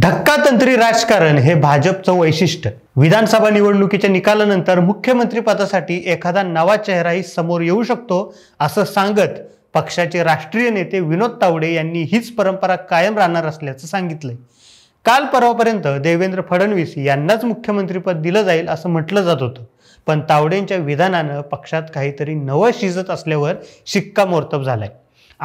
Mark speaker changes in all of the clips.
Speaker 1: धक्कातंत्री राजकारण हे भाजपचं वैशिष्ट्य विधानसभा निवडणुकीच्या निकालानंतर मुख्यमंत्रीपदासाठी एखादा नवा चेहराही समोर येऊ शकतो असं सांगत पक्षाचे राष्ट्रीय नेते विनोद तावडे यांनी हीच परंपरा कायम राहणार असल्याचं सांगितलंय काल परवापर्यंत देवेंद्र फडणवीस यांनाच मुख्यमंत्रीपद दिलं जाईल असं म्हटलं जात होतं पण तावडेंच्या विधानानं पक्षात काहीतरी नवं शिजत असल्यावर शिक्कामोर्तब झालाय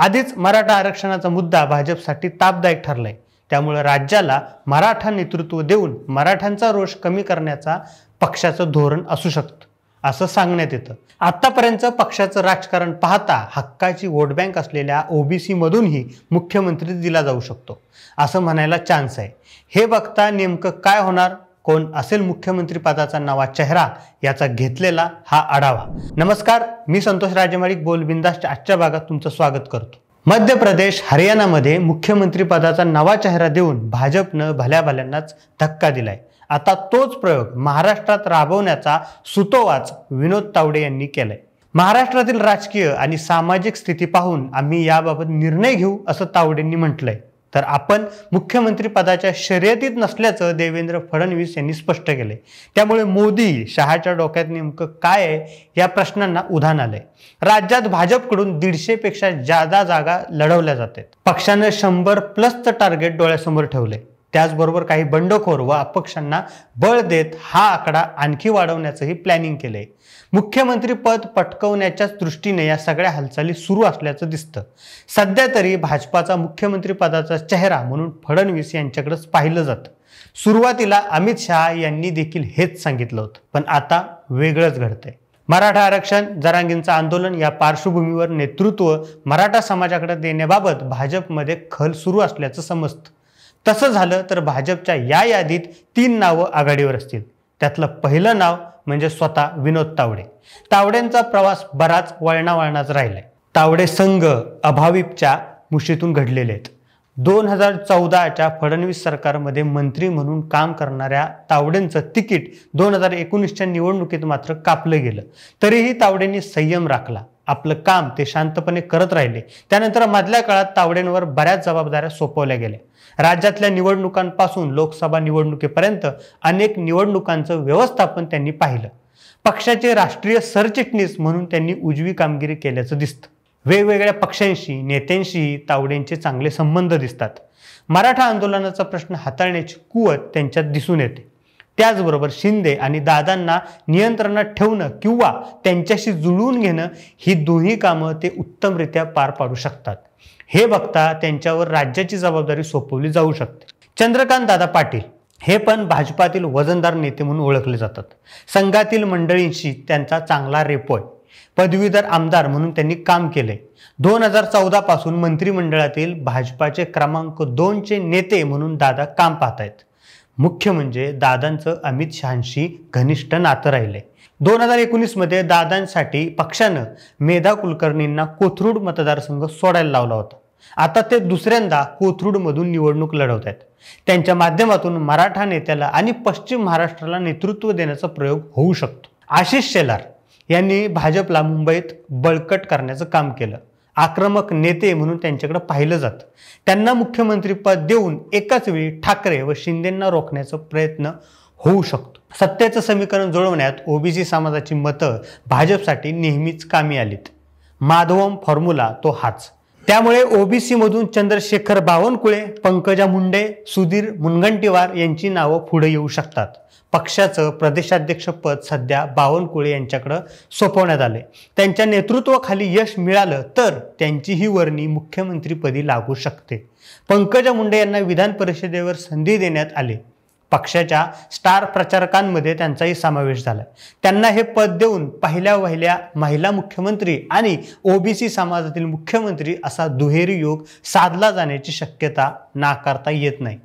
Speaker 1: आधीच मराठा आरक्षणाचा मुद्दा भाजपसाठी तापदायक ठरलाय त्यामुळं राज्याला मराठा नेतृत्व देऊन मराठ्यांचा रोष कमी करण्याचा पक्षाचं धोरण असू शकतं असं सांगण्यात येतं आत्तापर्यंत पक्षाचं राजकारण पाहता हक्काची वोट बँक असलेल्या ओबीसीमधूनही मुख्यमंत्री दिला जाऊ शकतो असं म्हणायला चान्स आहे हे बघता नेमकं काय होणार कोण असेल मुख्यमंत्री पदाचा नवा चेहरा याचा घेतलेला हा आढावा नमस्कार मी संतोष राजमारिक बोलबिंदास आजच्या भागात तुमचं स्वागत करतो मध्य प्रदेश हरियाणामध्ये मुख्यमंत्रीपदाचा नवा चेहरा देऊन भाजपनं भल्याभल्यांनाच धक्का दिलाय आता तोच प्रयोग महाराष्ट्रात राबवण्याचा सुतोवाच विनोद तावडे यांनी केलाय महाराष्ट्रातील राजकीय आणि सामाजिक स्थिती पाहून आम्ही याबाबत निर्णय घेऊ असं तावडेंनी म्हटलंय तर आपण मुख्यमंत्री पदाच्या शर्यतीत नसल्याचं देवेंद्र फडणवीस यांनी स्पष्ट केले त्यामुळे मोदी शहाच्या डोक्यात नेमकं काय आहे या प्रश्नांना उधाण आलंय राज्यात भाजपकडून पेक्षा जादा जागा लढवल्या जातात पक्षानं शंभर प्लसचं टार्गेट डोळ्यासमोर ठेवले त्याचबरोबर काही बंडखोर व अपक्षांना बळ देत हा आकडा आणखी वाढवण्याचंही प्लॅनिंग केलंय मुख्यमंत्री पद पटकवण्याच्या दृष्टीने या सगळ्या हालचाली सुरू असल्याचं दिसतं सध्या तरी भाजपाचा मुख्यमंत्री पदाचा चेहरा म्हणून फडणवीस यांच्याकडेच पाहिलं जातं सुरुवातीला अमित शहा यांनी देखील हेच सांगितलं होतं पण आता वेगळंच घडतंय मराठा आरक्षण जरांगींचं आंदोलन या पार्श्वभूमीवर नेतृत्व मराठा समाजाकडे देण्याबाबत भाजपमध्ये खल सुरू असल्याचं समजतं तसं झालं तर भाजपच्या या यादीत तीन नावं आघाडीवर असतील त्यातलं पहिलं नाव म्हणजे स्वतः विनोद तावडे तावडेंचा प्रवास बराच वळणावळणाच राहिलाय तावडे संघ अभाविपच्या मुशीतून घडलेले आहेत दोन हजार चौदाच्या फडणवीस सरकारमध्ये मंत्री म्हणून काम करणाऱ्या तावडेंचं तिकीट दोन हजार एकोणीसच्या निवडणुकीत मात्र कापलं गेलं तरीही तावडेंनी संयम राखला आपलं काम ते शांतपणे करत राहिले त्यानंतर मधल्या काळात तावडेंवर बऱ्याच जबाबदाऱ्या सोपवल्या गेल्या राज्यातल्या निवडणुकांपासून लोकसभा निवडणुकीपर्यंत अनेक निवडणुकांचं व्यवस्थापन त्यांनी पाहिलं पक्षाचे राष्ट्रीय सरचिटणीस म्हणून त्यांनी उजवी कामगिरी केल्याचं दिसतं वेगवेगळ्या पक्षांशी नेत्यांशीही तावडेंचे चांगले संबंध दिसतात मराठा आंदोलनाचा प्रश्न हाताळण्याची कुवत त्यांच्यात दिसून येते त्याचबरोबर शिंदे आणि दादांना नियंत्रणात ठेवणं किंवा त्यांच्याशी जुळवून घेणं ही दोन्ही कामं ते उत्तमरित्या पार पाडू शकतात हे बघता त्यांच्यावर राज्याची जबाबदारी सोपवली जाऊ शकते चंद्रकांत दादा पाटील हे पण भाजपातील वजनदार नेते म्हणून ओळखले जातात संघातील मंडळींशी त्यांचा चांगला रेपोय पदवीधर आमदार म्हणून त्यांनी काम केले दोन हजार चौदा पासून मंत्रिमंडळातील भाजपाचे क्रमांक दोनचे नेते म्हणून दादा काम पाहतायत मुख्य म्हणजे दादांचं अमित शहाशी घनिष्ठ नातं राहिलं आहे दोन हजार एकोणीसमध्ये दादांसाठी पक्षानं मेधा कुलकर्णींना कोथरूड मतदारसंघ सोडायला लावला होता आता ते दुसऱ्यांदा कोथरूडमधून निवडणूक लढवत आहेत त्यांच्या माध्यमातून मराठा नेत्याला आणि पश्चिम महाराष्ट्राला नेतृत्व देण्याचा प्रयोग होऊ शकतो आशिष शेलार यांनी भाजपला मुंबईत बळकट करण्याचं काम केलं आक्रमक नेते म्हणून त्यांच्याकडे पाहिलं जात, त्यांना मुख्यमंत्रीपद देऊन एकाच वेळी ठाकरे व शिंदेंना रोखण्याचा प्रयत्न होऊ शकतो सत्याचं समीकरण जुळवण्यात ओबीसी समाजाची मतं भाजपसाठी नेहमीच कामी आलीत माधवम फॉर्म्युला तो हाच त्यामुळे ओबीसी मधून चंद्रशेखर बावनकुळे पंकजा मुंडे सुधीर मुनगंटीवार यांची नावं पुढे येऊ शकतात पक्षाचं प्रदेशाध्यक्षपद सध्या बावनकुळे यांच्याकडं सोपवण्यात आले त्यांच्या नेतृत्वाखाली यश मिळालं तर त्यांची ही वर्णी मुख्यमंत्रीपदी लागू शकते पंकजा मुंडे यांना विधान परिषदेवर संधी देण्यात आली पक्षाच्या स्टार प्रचारकांमध्ये त्यांचाही समावेश झाला त्यांना हे पद देऊन पहिल्या वहिल्या महिला मुख्यमंत्री आणि ओबीसी समाजातील मुख्यमंत्री असा दुहेरी योग साधला जाण्याची शक्यता नाकारता येत नाही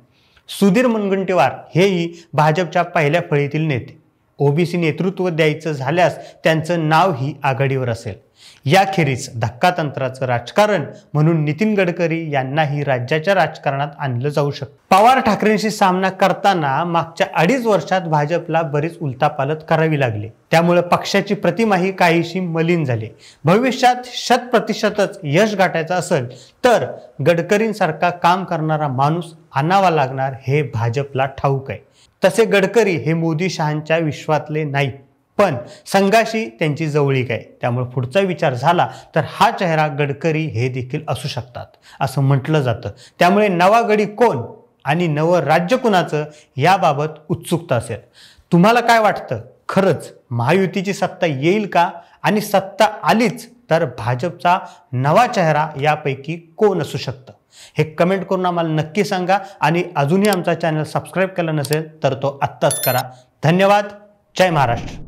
Speaker 1: सुधीर मुनगंटीवार हेही भाजपच्या पहिल्या फळीतील नेते ओबीसी नेतृत्व द्यायचं झाल्यास त्यांचं नावही आघाडीवर असेल याखेरीज तंत्राचं राजकारण म्हणून नितीन गडकरी यांनाही राज्याच्या राजकारणात आणलं जाऊ शकतं पवार ठाकरेंशी सामना करताना मागच्या अडीच वर्षात भाजपला बरीच उलतापालत करावी लागली त्यामुळे पक्षाची प्रतिमाही काहीशी मलिन झाली भविष्यात प्रतिशतच यश गाठायचं असेल तर गडकरींसारखा काम करणारा माणूस आणावा लागणार हे भाजपला ठाऊक आहे तसे गडकरी हे मोदी शहांच्या विश्वातले नाहीत पण संघाशी त्यांची जवळीक आहे त्यामुळे पुढचा विचार झाला तर हा चेहरा गडकरी हे देखील असू शकतात असं म्हटलं जातं त्यामुळे नवा गडी कोण आणि नवं राज्य कुणाचं याबाबत उत्सुकता असेल तुम्हाला काय वाटतं खरंच महायुतीची सत्ता येईल का आणि सत्ता आलीच तर भाजपचा नवा चेहरा यापैकी कोण असू शकतं हे कमेंट करून आम्हाला नक्की सांगा आणि अजूनही आमचा चॅनल सबस्क्राईब केला नसेल तर तो आत्ताच करा धन्यवाद जय महाराष्ट्र